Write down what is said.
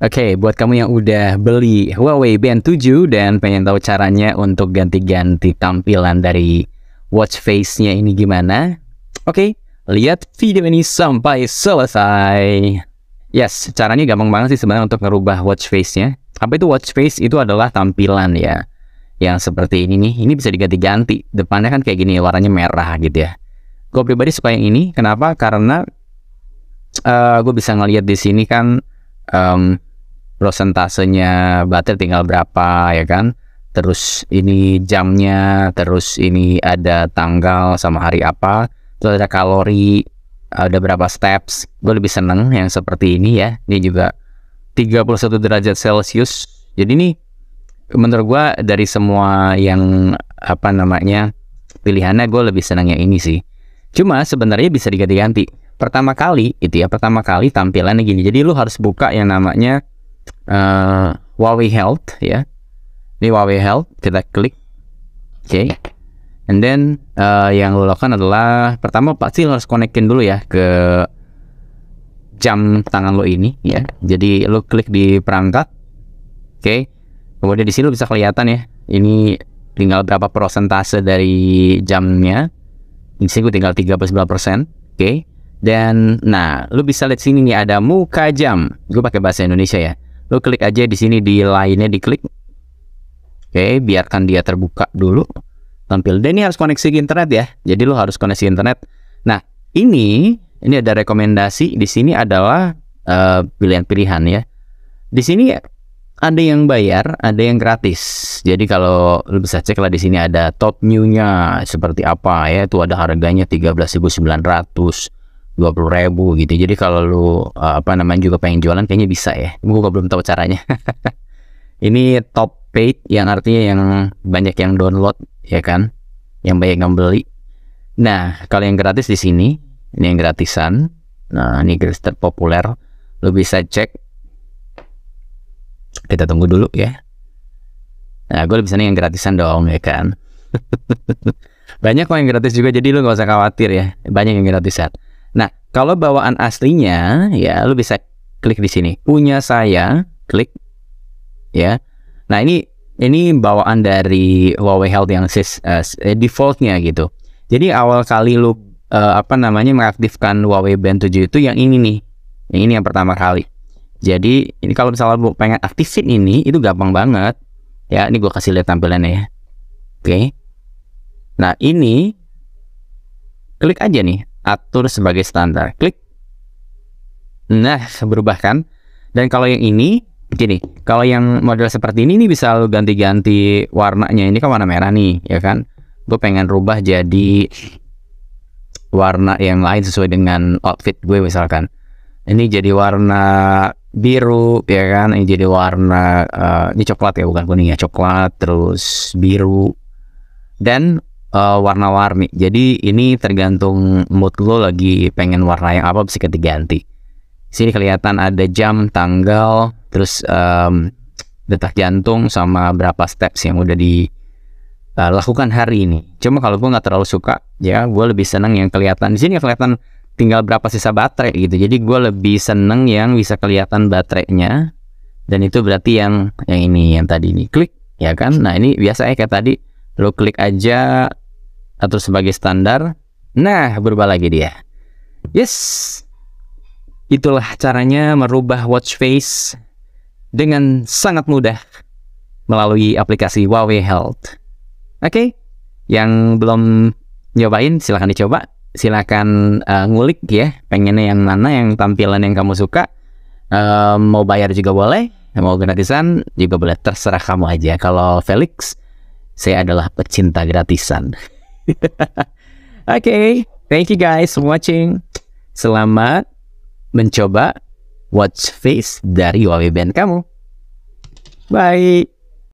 Oke, okay, buat kamu yang udah beli Huawei Band 7 dan pengen tahu caranya untuk ganti-ganti tampilan dari watch face-nya ini gimana? Oke, okay, lihat video ini sampai selesai. Yes, caranya gampang banget sih sebenarnya untuk merubah watch face-nya. Apa itu watch face? Itu adalah tampilan ya. Yang seperti ini nih, ini bisa diganti-ganti. Depannya kan kayak gini, warnanya merah gitu ya. Gue pribadi suka yang ini. Kenapa? Karena uh, eh, gue bisa ngelihat di sini kan um, prosentasenya baterai tinggal berapa ya kan terus ini jamnya terus ini ada tanggal sama hari apa terus ada kalori ada berapa steps gue lebih seneng yang seperti ini ya ini juga 31 derajat celcius jadi ini menurut gue dari semua yang apa namanya pilihannya gue lebih seneng yang ini sih cuma sebenarnya bisa diganti-ganti pertama kali itu ya pertama kali tampilannya gini jadi lu harus buka yang namanya uh, Huawei Health ya. Ini Huawei Health, kita klik. Oke. Okay. And then uh, yang lo lakukan adalah pertama pasti lo harus konekin dulu ya ke jam tangan lo ini ya. Jadi lo klik di perangkat. Oke. Okay. Kemudian di sini lo bisa kelihatan ya, ini tinggal berapa persentase dari jamnya. Di sini gue tinggal 39%. Oke. Okay. Dan nah, lo bisa lihat sini nih ada muka jam. Gue pakai bahasa Indonesia ya lo klik aja di sini di lainnya diklik oke biarkan dia terbuka dulu tampil dan ini harus koneksi ke internet ya jadi lo harus koneksi internet nah ini ini ada rekomendasi di sini adalah eh, pilihan-pilihan uh, ya di sini ada yang bayar, ada yang gratis. Jadi kalau lo bisa cek lah di sini ada top newnya seperti apa ya. Itu ada harganya 13.900 dua puluh ribu gitu jadi kalau lu eh, apa namanya juga pengen jualan kayaknya bisa ya gue belum tahu caranya ini top paid yang artinya yang banyak yang download ya kan yang banyak yang beli nah kalau yang gratis di sini ini yang gratisan nah ini gratis terpopuler lu bisa cek kita tunggu dulu ya nah gue lebih seneng yang gratisan dong ya kan banyak kok yang gratis juga jadi lu gak usah khawatir ya banyak yang gratisan Nah, kalau bawaan aslinya ya lu bisa klik di sini. Punya saya, klik ya. Nah, ini ini bawaan dari Huawei Health yang sis, uh, defaultnya gitu. Jadi awal kali lu uh, apa namanya mengaktifkan Huawei Band 7 itu yang ini nih. Yang ini yang pertama kali. Jadi ini kalau misalnya lu pengen aktifin ini itu gampang banget. Ya, ini gue kasih lihat tampilannya ya. Oke. Okay. Nah, ini klik aja nih atur sebagai standar. Klik. Nah, berubah kan? Dan kalau yang ini, gini, kalau yang model seperti ini, ini bisa lo ganti-ganti warnanya. Ini kan warna merah nih, ya kan? Gue pengen rubah jadi warna yang lain sesuai dengan outfit gue misalkan. Ini jadi warna biru, ya kan? Ini jadi warna, uh, ini coklat ya, bukan kuning ya, coklat, terus biru. Dan uh, warna-warni. Jadi ini tergantung mood lo lagi pengen warna yang apa bisa ganti. ganti. Sini kelihatan ada jam, tanggal, terus um, detak jantung sama berapa steps yang udah dilakukan eh, hari ini. Cuma kalau gue nggak terlalu suka, ya gue lebih seneng yang kelihatan. Di sini kelihatan tinggal berapa sisa baterai gitu. Jadi gue lebih seneng yang bisa kelihatan baterainya. Dan itu berarti yang yang ini yang tadi ini klik ya kan. Nah ini biasa ya kayak tadi lo klik aja atau sebagai standar. Nah, berubah lagi dia. Yes. Itulah caranya merubah watch face dengan sangat mudah melalui aplikasi Huawei Health. Oke, okay? yang belum nyobain silahkan dicoba, silahkan uh, eh, ngulik ya, pengennya yang mana, yang tampilan yang kamu suka, uh, mau bayar juga boleh, mau gratisan juga boleh, terserah kamu aja. Kalau Felix, saya adalah pecinta gratisan. okay, thank you guys for watching. Selamat mencoba watch face dari Huawei Band kamu. Bye.